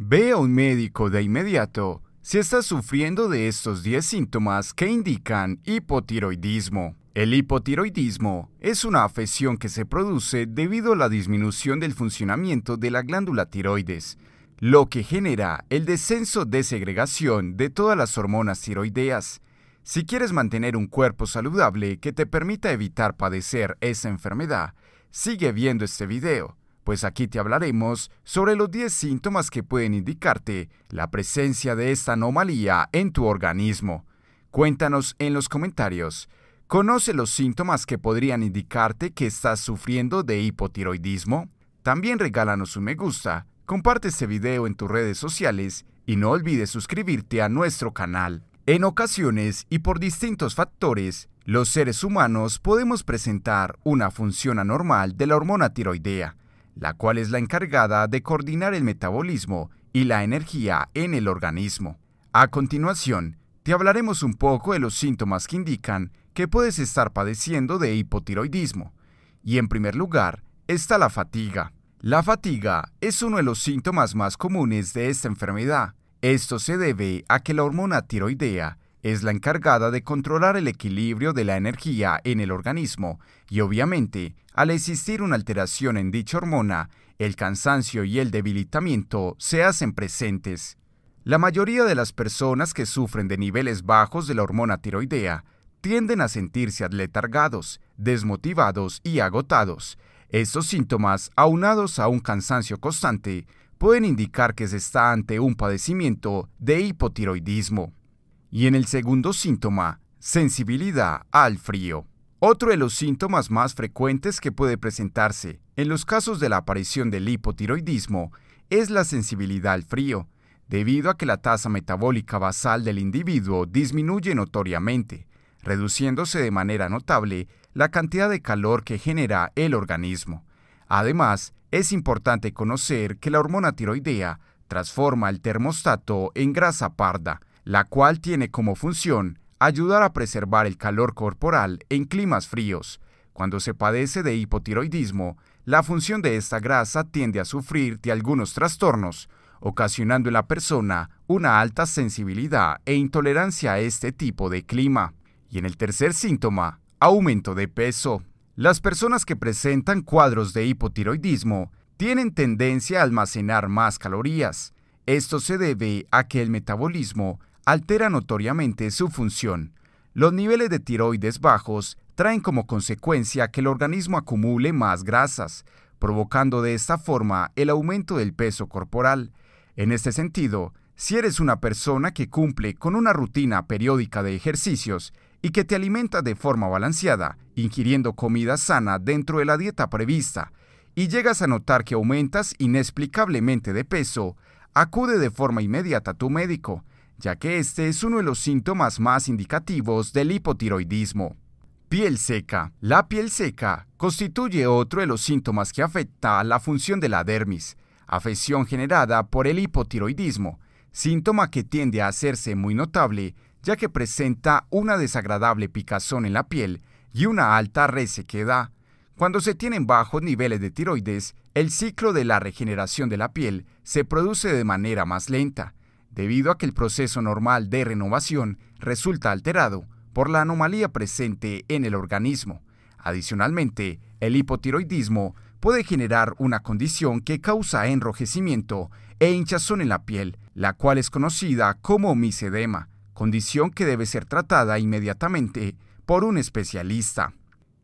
Ve a un médico de inmediato si estás sufriendo de estos 10 síntomas que indican hipotiroidismo. El hipotiroidismo es una afección que se produce debido a la disminución del funcionamiento de la glándula tiroides, lo que genera el descenso de segregación de todas las hormonas tiroideas. Si quieres mantener un cuerpo saludable que te permita evitar padecer esa enfermedad, sigue viendo este video pues aquí te hablaremos sobre los 10 síntomas que pueden indicarte la presencia de esta anomalía en tu organismo. Cuéntanos en los comentarios. ¿Conoce los síntomas que podrían indicarte que estás sufriendo de hipotiroidismo? También regálanos un me gusta, comparte este video en tus redes sociales y no olvides suscribirte a nuestro canal. En ocasiones y por distintos factores, los seres humanos podemos presentar una función anormal de la hormona tiroidea, la cual es la encargada de coordinar el metabolismo y la energía en el organismo. A continuación, te hablaremos un poco de los síntomas que indican que puedes estar padeciendo de hipotiroidismo. Y en primer lugar, está la fatiga. La fatiga es uno de los síntomas más comunes de esta enfermedad. Esto se debe a que la hormona tiroidea es la encargada de controlar el equilibrio de la energía en el organismo y obviamente, al existir una alteración en dicha hormona, el cansancio y el debilitamiento se hacen presentes. La mayoría de las personas que sufren de niveles bajos de la hormona tiroidea tienden a sentirse atletargados, desmotivados y agotados. Estos síntomas, aunados a un cansancio constante, pueden indicar que se está ante un padecimiento de hipotiroidismo y en el segundo síntoma, sensibilidad al frío. Otro de los síntomas más frecuentes que puede presentarse en los casos de la aparición del hipotiroidismo es la sensibilidad al frío, debido a que la tasa metabólica basal del individuo disminuye notoriamente, reduciéndose de manera notable la cantidad de calor que genera el organismo. Además, es importante conocer que la hormona tiroidea transforma el termostato en grasa parda, la cual tiene como función ayudar a preservar el calor corporal en climas fríos. Cuando se padece de hipotiroidismo, la función de esta grasa tiende a sufrir de algunos trastornos, ocasionando en la persona una alta sensibilidad e intolerancia a este tipo de clima. Y en el tercer síntoma, aumento de peso. Las personas que presentan cuadros de hipotiroidismo tienen tendencia a almacenar más calorías, esto se debe a que el metabolismo altera notoriamente su función. Los niveles de tiroides bajos traen como consecuencia que el organismo acumule más grasas, provocando de esta forma el aumento del peso corporal. En este sentido, si eres una persona que cumple con una rutina periódica de ejercicios y que te alimenta de forma balanceada, ingiriendo comida sana dentro de la dieta prevista, y llegas a notar que aumentas inexplicablemente de peso, acude de forma inmediata a tu médico, ya que este es uno de los síntomas más indicativos del hipotiroidismo. Piel seca. La piel seca constituye otro de los síntomas que afecta a la función de la dermis, afección generada por el hipotiroidismo, síntoma que tiende a hacerse muy notable ya que presenta una desagradable picazón en la piel y una alta resequedad, cuando se tienen bajos niveles de tiroides, el ciclo de la regeneración de la piel se produce de manera más lenta, debido a que el proceso normal de renovación resulta alterado por la anomalía presente en el organismo. Adicionalmente, el hipotiroidismo puede generar una condición que causa enrojecimiento e hinchazón en la piel, la cual es conocida como micedema, condición que debe ser tratada inmediatamente por un especialista.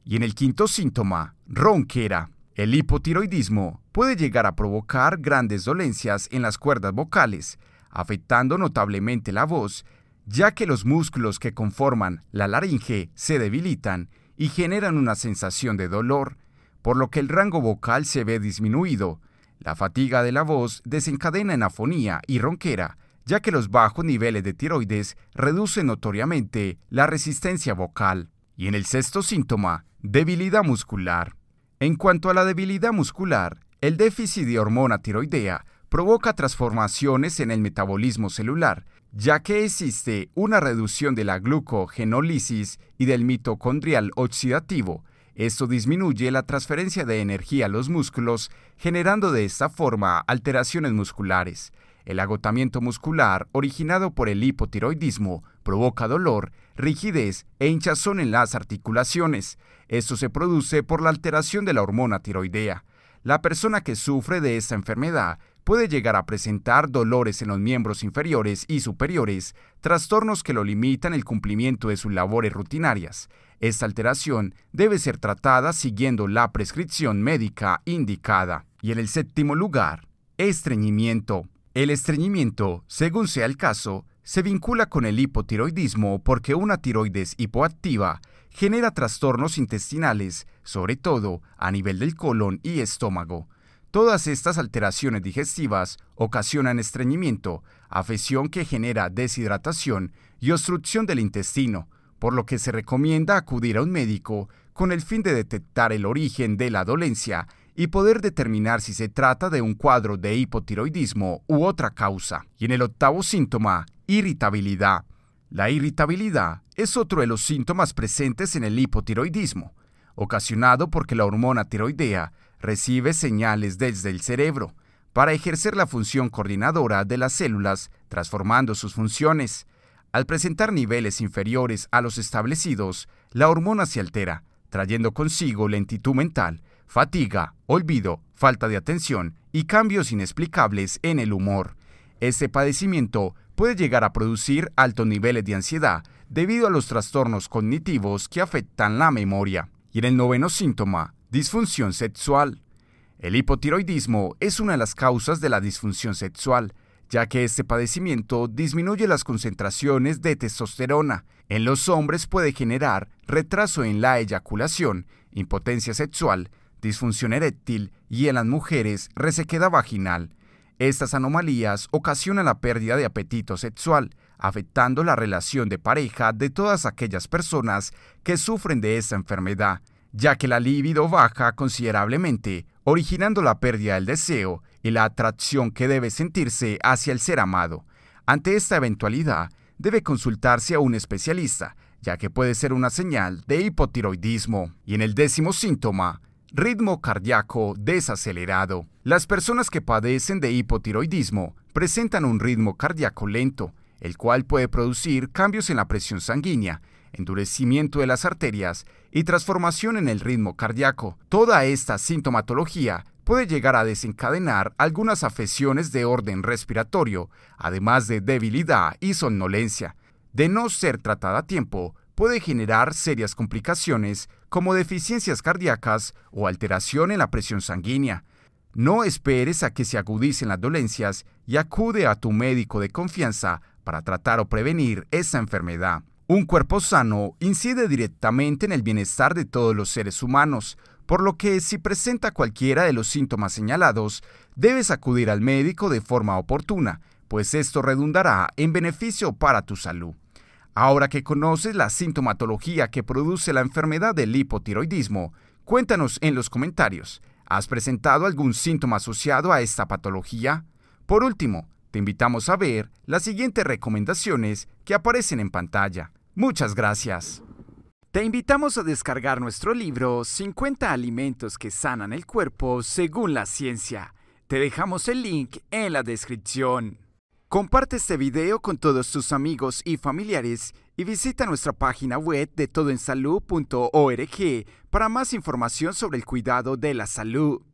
Y en el quinto síntoma, ronquera. El hipotiroidismo puede llegar a provocar grandes dolencias en las cuerdas vocales, afectando notablemente la voz, ya que los músculos que conforman la laringe se debilitan y generan una sensación de dolor, por lo que el rango vocal se ve disminuido. La fatiga de la voz desencadena en afonía y ronquera, ya que los bajos niveles de tiroides reducen notoriamente la resistencia vocal. Y en el sexto síntoma, Debilidad muscular. En cuanto a la debilidad muscular, el déficit de hormona tiroidea provoca transformaciones en el metabolismo celular, ya que existe una reducción de la glucogenólisis y del mitocondrial oxidativo. Esto disminuye la transferencia de energía a los músculos, generando de esta forma alteraciones musculares. El agotamiento muscular originado por el hipotiroidismo Provoca dolor, rigidez e hinchazón en las articulaciones. Esto se produce por la alteración de la hormona tiroidea. La persona que sufre de esta enfermedad puede llegar a presentar dolores en los miembros inferiores y superiores, trastornos que lo limitan el cumplimiento de sus labores rutinarias. Esta alteración debe ser tratada siguiendo la prescripción médica indicada. Y en el séptimo lugar, estreñimiento. El estreñimiento, según sea el caso, se vincula con el hipotiroidismo porque una tiroides hipoactiva genera trastornos intestinales, sobre todo a nivel del colon y estómago. Todas estas alteraciones digestivas ocasionan estreñimiento, afección que genera deshidratación y obstrucción del intestino, por lo que se recomienda acudir a un médico con el fin de detectar el origen de la dolencia y poder determinar si se trata de un cuadro de hipotiroidismo u otra causa. Y en el octavo síntoma, irritabilidad. La irritabilidad es otro de los síntomas presentes en el hipotiroidismo, ocasionado porque la hormona tiroidea recibe señales desde el cerebro para ejercer la función coordinadora de las células, transformando sus funciones. Al presentar niveles inferiores a los establecidos, la hormona se altera, trayendo consigo lentitud mental, fatiga, olvido, falta de atención y cambios inexplicables en el humor. Este padecimiento puede llegar a producir altos niveles de ansiedad debido a los trastornos cognitivos que afectan la memoria. Y en el noveno síntoma, disfunción sexual. El hipotiroidismo es una de las causas de la disfunción sexual, ya que este padecimiento disminuye las concentraciones de testosterona. En los hombres puede generar retraso en la eyaculación, impotencia sexual disfunción eréctil y en las mujeres resequedad vaginal. Estas anomalías ocasionan la pérdida de apetito sexual, afectando la relación de pareja de todas aquellas personas que sufren de esta enfermedad, ya que la libido baja considerablemente, originando la pérdida del deseo y la atracción que debe sentirse hacia el ser amado. Ante esta eventualidad, debe consultarse a un especialista, ya que puede ser una señal de hipotiroidismo. Y en el décimo síntoma, ritmo cardíaco desacelerado. Las personas que padecen de hipotiroidismo presentan un ritmo cardíaco lento, el cual puede producir cambios en la presión sanguínea, endurecimiento de las arterias y transformación en el ritmo cardíaco. Toda esta sintomatología puede llegar a desencadenar algunas afecciones de orden respiratorio, además de debilidad y somnolencia. De no ser tratada a tiempo, puede generar serias complicaciones como deficiencias cardíacas o alteración en la presión sanguínea. No esperes a que se agudicen las dolencias y acude a tu médico de confianza para tratar o prevenir esa enfermedad. Un cuerpo sano incide directamente en el bienestar de todos los seres humanos, por lo que si presenta cualquiera de los síntomas señalados, debes acudir al médico de forma oportuna, pues esto redundará en beneficio para tu salud. Ahora que conoces la sintomatología que produce la enfermedad del hipotiroidismo, cuéntanos en los comentarios, ¿has presentado algún síntoma asociado a esta patología? Por último, te invitamos a ver las siguientes recomendaciones que aparecen en pantalla. Muchas gracias. Te invitamos a descargar nuestro libro 50 alimentos que sanan el cuerpo según la ciencia. Te dejamos el link en la descripción. Comparte este video con todos tus amigos y familiares y visita nuestra página web de todoensalud.org para más información sobre el cuidado de la salud.